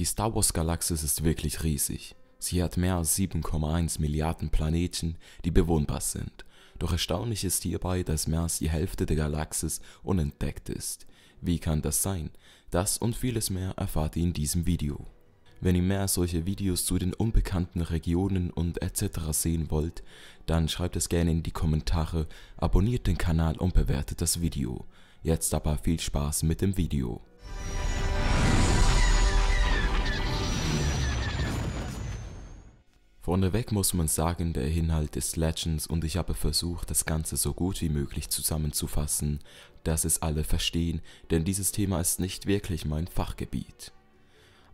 Die Star Wars-Galaxis ist wirklich riesig. Sie hat mehr als 7,1 Milliarden Planeten, die bewohnbar sind. Doch erstaunlich ist hierbei, dass mehr als die Hälfte der Galaxis unentdeckt ist. Wie kann das sein? Das und vieles mehr erfahrt ihr in diesem Video. Wenn ihr mehr solche Videos zu den unbekannten Regionen und etc. sehen wollt, dann schreibt es gerne in die Kommentare, abonniert den Kanal und bewertet das Video. Jetzt aber viel Spaß mit dem Video. Vorneweg muss man sagen, der Inhalt ist Legends und ich habe versucht, das Ganze so gut wie möglich zusammenzufassen, dass es alle verstehen, denn dieses Thema ist nicht wirklich mein Fachgebiet.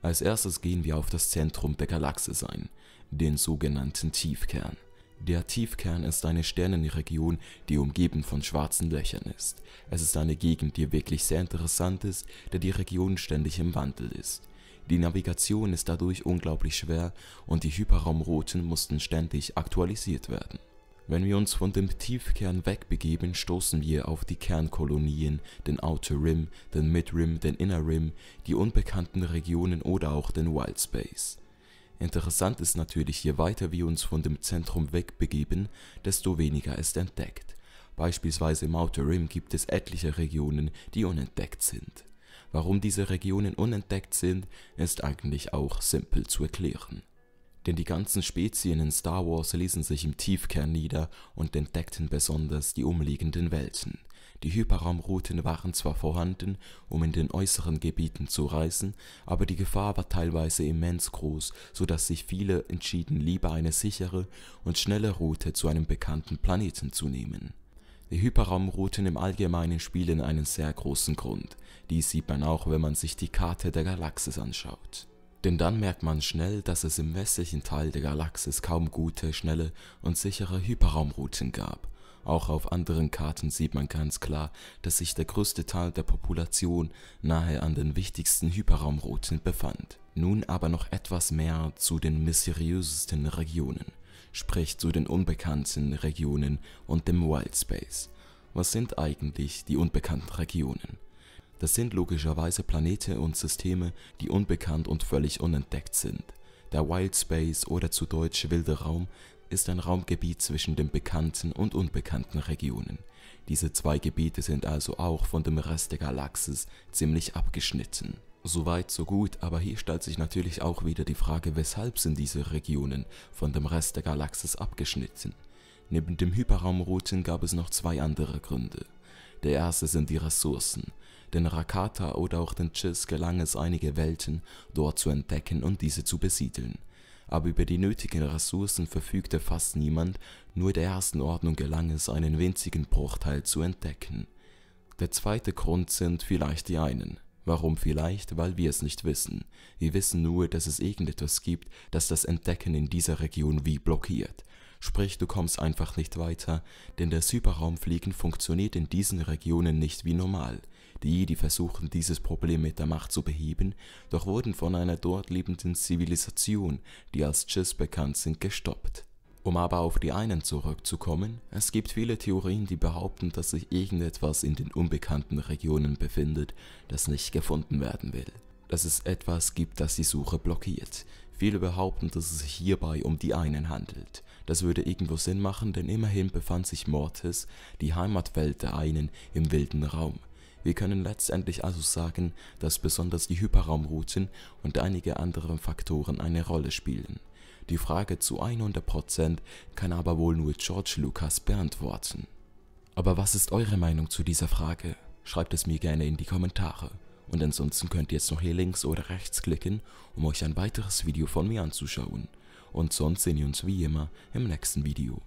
Als erstes gehen wir auf das Zentrum der Galaxis ein, den sogenannten Tiefkern. Der Tiefkern ist eine Sternenregion, die umgeben von schwarzen Löchern ist. Es ist eine Gegend, die wirklich sehr interessant ist, da die Region ständig im Wandel ist. Die Navigation ist dadurch unglaublich schwer und die Hyperraumrouten mussten ständig aktualisiert werden. Wenn wir uns von dem Tiefkern wegbegeben, stoßen wir auf die Kernkolonien, den Outer Rim, den Mid Rim, den Inner Rim, die unbekannten Regionen oder auch den Wild Space. Interessant ist natürlich, je weiter wir uns von dem Zentrum wegbegeben, desto weniger ist entdeckt. Beispielsweise im Outer Rim gibt es etliche Regionen, die unentdeckt sind. Warum diese Regionen unentdeckt sind, ist eigentlich auch simpel zu erklären. Denn die ganzen Spezien in Star Wars ließen sich im Tiefkern nieder und entdeckten besonders die umliegenden Welten. Die Hyperraumrouten waren zwar vorhanden, um in den äußeren Gebieten zu reisen, aber die Gefahr war teilweise immens groß, sodass sich viele entschieden, lieber eine sichere und schnelle Route zu einem bekannten Planeten zu nehmen. Die Hyperraumrouten im Allgemeinen spielen einen sehr großen Grund. Dies sieht man auch, wenn man sich die Karte der Galaxis anschaut. Denn dann merkt man schnell, dass es im westlichen Teil der Galaxis kaum gute, schnelle und sichere Hyperraumrouten gab. Auch auf anderen Karten sieht man ganz klar, dass sich der größte Teil der Population nahe an den wichtigsten Hyperraumrouten befand. Nun aber noch etwas mehr zu den mysteriösesten Regionen sprich zu den unbekannten Regionen und dem Wildspace. Was sind eigentlich die unbekannten Regionen? Das sind logischerweise Planete und Systeme, die unbekannt und völlig unentdeckt sind. Der Wildspace oder zu Deutsch wilde Raum ist ein Raumgebiet zwischen den bekannten und unbekannten Regionen. Diese zwei Gebiete sind also auch von dem Rest der Galaxis ziemlich abgeschnitten. So weit, so gut, aber hier stellt sich natürlich auch wieder die Frage, weshalb sind diese Regionen von dem Rest der Galaxis abgeschnitten? Neben dem Hyperraumrouten gab es noch zwei andere Gründe. Der erste sind die Ressourcen. Den Rakata oder auch den Chiss gelang es einige Welten dort zu entdecken und diese zu besiedeln. Aber über die nötigen Ressourcen verfügte fast niemand, nur der ersten Ordnung gelang es einen winzigen Bruchteil zu entdecken. Der zweite Grund sind vielleicht die einen. Warum vielleicht? Weil wir es nicht wissen. Wir wissen nur, dass es irgendetwas gibt, das das Entdecken in dieser Region wie blockiert. Sprich, du kommst einfach nicht weiter, denn das Hyperraumfliegen funktioniert in diesen Regionen nicht wie normal. Die, die versuchen, dieses Problem mit der Macht zu beheben, doch wurden von einer dort lebenden Zivilisation, die als Chiss bekannt sind, gestoppt. Um aber auf die einen zurückzukommen, es gibt viele Theorien, die behaupten, dass sich irgendetwas in den unbekannten Regionen befindet, das nicht gefunden werden will. Dass es etwas gibt, das die Suche blockiert. Viele behaupten, dass es sich hierbei um die einen handelt. Das würde irgendwo Sinn machen, denn immerhin befand sich Mortis, die Heimatwelt der einen, im wilden Raum. Wir können letztendlich also sagen, dass besonders die Hyperraumrouten und einige andere Faktoren eine Rolle spielen. Die Frage zu 100% kann aber wohl nur George Lucas beantworten. Aber was ist eure Meinung zu dieser Frage? Schreibt es mir gerne in die Kommentare. Und ansonsten könnt ihr jetzt noch hier links oder rechts klicken, um euch ein weiteres Video von mir anzuschauen. Und sonst sehen wir uns wie immer im nächsten Video.